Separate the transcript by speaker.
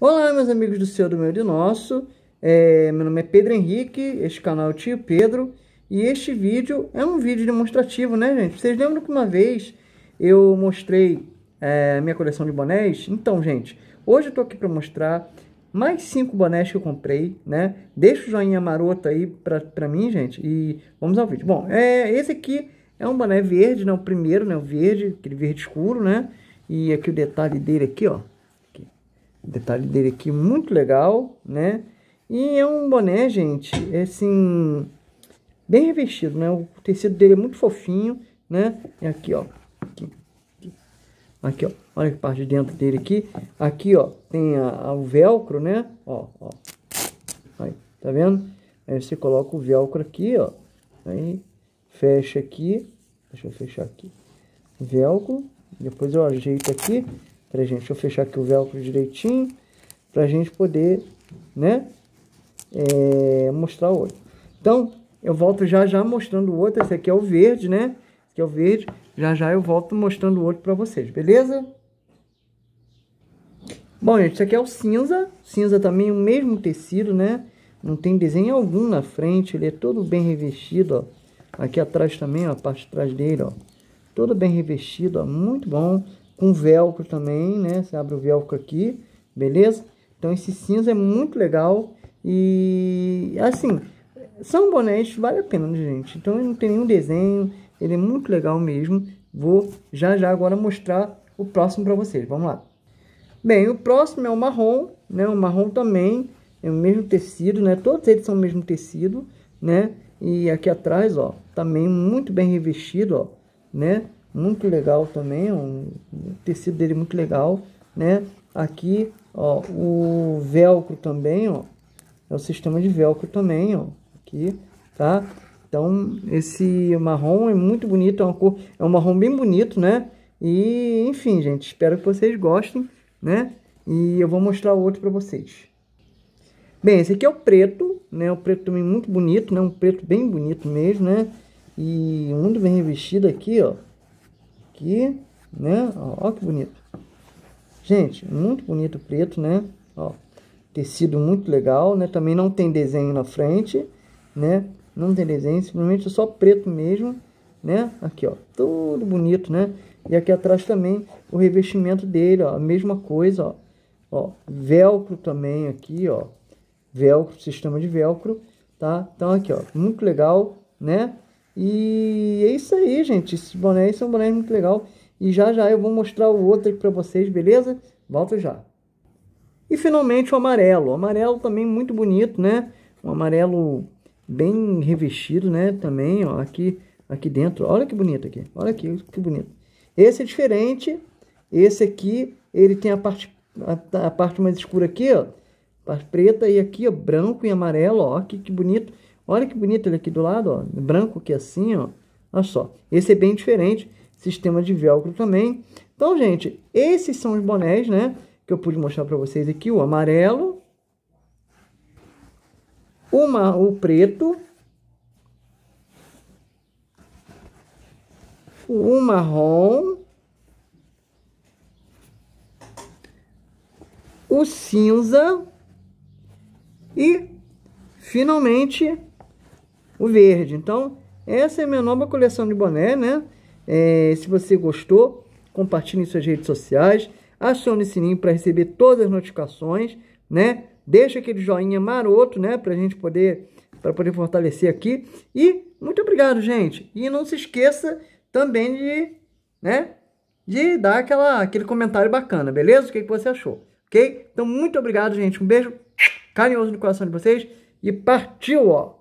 Speaker 1: Olá, meus amigos do seu, do meu e do nosso. É, meu nome é Pedro Henrique, este canal é o Tio Pedro. E este vídeo é um vídeo demonstrativo, né, gente? Vocês lembram que uma vez eu mostrei é, minha coleção de bonés? Então, gente, hoje eu tô aqui para mostrar mais cinco bonés que eu comprei, né? Deixa o joinha maroto aí pra, pra mim, gente, e vamos ao vídeo. Bom, é, esse aqui é um boné verde, né? O primeiro, né? O verde, aquele verde escuro, né? E aqui o detalhe dele aqui, ó Detalhe dele aqui muito legal, né? E é um boné, gente, é assim, bem revestido, né? O tecido dele é muito fofinho, né? E é aqui, ó. Aqui, aqui, aqui ó. Olha que parte de dentro dele aqui. Aqui, ó, tem a, a, o velcro, né? Ó, ó. Aí, tá vendo? Aí você coloca o velcro aqui, ó. Aí, fecha aqui. Deixa eu fechar aqui. Velcro. Depois eu ajeito aqui. Pra gente, deixa eu fechar aqui o velcro direitinho, pra gente poder, né, é, mostrar o olho. Então, eu volto já já mostrando o outro, esse aqui é o verde, né, esse aqui é o verde, já já eu volto mostrando o outro pra vocês, beleza? Bom, gente, esse aqui é o cinza, cinza também, o mesmo tecido, né, não tem desenho algum na frente, ele é todo bem revestido, ó. Aqui atrás também, ó, a parte de trás dele, ó. Todo bem revestido, ó, muito bom com velcro também, né? Você abre o velcro aqui, beleza? Então esse cinza é muito legal e assim, são bonés, vale a pena, né, gente? Então ele não tem nenhum desenho, ele é muito legal mesmo. Vou já já agora mostrar o próximo para vocês, vamos lá. Bem, o próximo é o marrom, né? O marrom também é o mesmo tecido, né? Todos eles são o mesmo tecido, né? E aqui atrás, ó, também muito bem revestido, ó, né? muito legal também, é um tecido dele muito legal, né? Aqui, ó, o velcro também, ó, é o sistema de velcro também, ó, aqui, tá? Então, esse marrom é muito bonito, é uma cor, é um marrom bem bonito, né? E, enfim, gente, espero que vocês gostem, né? E eu vou mostrar outro para vocês. Bem, esse aqui é o preto, né? O preto também muito bonito, né? Um preto bem bonito mesmo, né? E muito bem revestido aqui, ó aqui, né? Ó, que bonito. Gente, muito bonito preto, né? Ó, tecido muito legal, né? Também não tem desenho na frente, né? Não tem desenho, simplesmente é só preto mesmo, né? Aqui, ó, tudo bonito, né? E aqui atrás também o revestimento dele, ó, a mesma coisa, ó. Ó, velcro também aqui, ó. Velcro, sistema de velcro, tá? Então aqui, ó, muito legal, né? E é isso aí, gente. esse é um bonés muito legal. E já já eu vou mostrar o outro aqui pra vocês, beleza? Volto já. E finalmente o amarelo. O amarelo também muito bonito, né? Um amarelo bem revestido, né? Também, ó, aqui, aqui dentro. Olha que bonito aqui. Olha aqui, que bonito. Esse é diferente. Esse aqui, ele tem a parte, a, a parte mais escura aqui, ó. Parte preta e aqui, ó, branco e amarelo, ó. Que, que bonito. Olha que bonito ele aqui do lado, ó, branco aqui assim, ó. Olha só, esse é bem diferente, sistema de velcro também. Então, gente, esses são os bonés, né, que eu pude mostrar para vocês aqui, o amarelo, uma, o preto, o marrom, o cinza e finalmente o verde. Então, essa é a minha nova coleção de boné, né? É, se você gostou, compartilhe em suas redes sociais, acione o sininho para receber todas as notificações, né? Deixa aquele joinha maroto, né? Para a gente poder, para poder fortalecer aqui. E muito obrigado, gente. E não se esqueça também de, né? De dar aquela, aquele comentário bacana, beleza? O que, que você achou, ok? Então, muito obrigado, gente. Um beijo carinhoso no coração de vocês e partiu, ó!